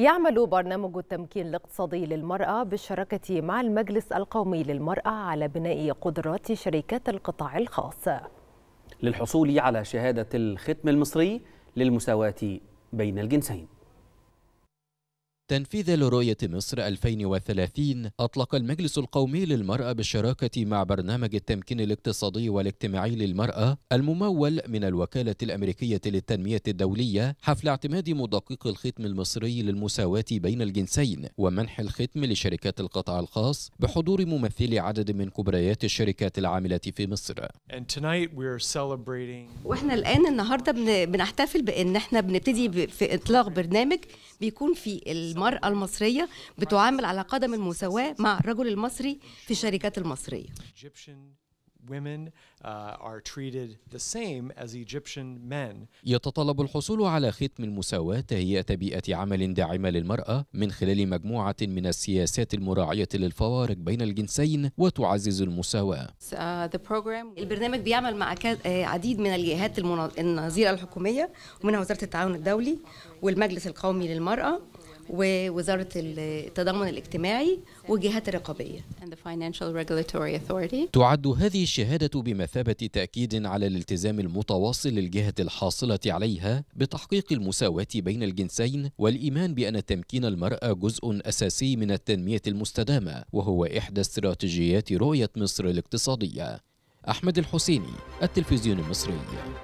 يعمل برنامج التمكين الاقتصادي للمرأة بالشراكة مع المجلس القومي للمرأة على بناء قدرات شركات القطاع الخاص للحصول على شهادة الختم المصري للمساواة بين الجنسين تنفيذا لرؤية مصر 2030 أطلق المجلس القومي للمرأة بالشراكة مع برنامج التمكين الاقتصادي والاجتماعي للمرأة الممول من الوكالة الأمريكية للتنمية الدولية حفل اعتماد مدقق الختم المصري للمساواة بين الجنسين ومنح الختم لشركات القطاع الخاص بحضور ممثلي عدد من كبريات الشركات العاملة في مصر واحنا الآن النهاردة بنحتفل بأن احنا بنبتدي في إطلاق برنامج بيكون في المرأة المصرية بتعامل على قدم المساواة مع الرجل المصري في الشركات المصرية women uh, are treated the same as Egyptian men. يتطلب الحصول على ختم المساواة تهيئة بيئة عمل داعمة للمرأة من خلال مجموعة من السياسات المراعية للفوارق بين الجنسين وتعزز المساواة. Uh, البرنامج بيعمل مع آه، عديد من الجهات النظيرة الحكومية ومنها وزارة التعاون الدولي والمجلس القومي للمرأة ووزارة التضامن الاجتماعي والجهات الرقابية تعد هذه الشهادة بمثابة تأكيد على الالتزام المتواصل للجهة الحاصلة عليها بتحقيق المساواة بين الجنسين والإيمان بأن تمكين المرأة جزء أساسي من التنمية المستدامة وهو إحدى استراتيجيات رؤية مصر الاقتصادية أحمد الحسيني التلفزيون المصري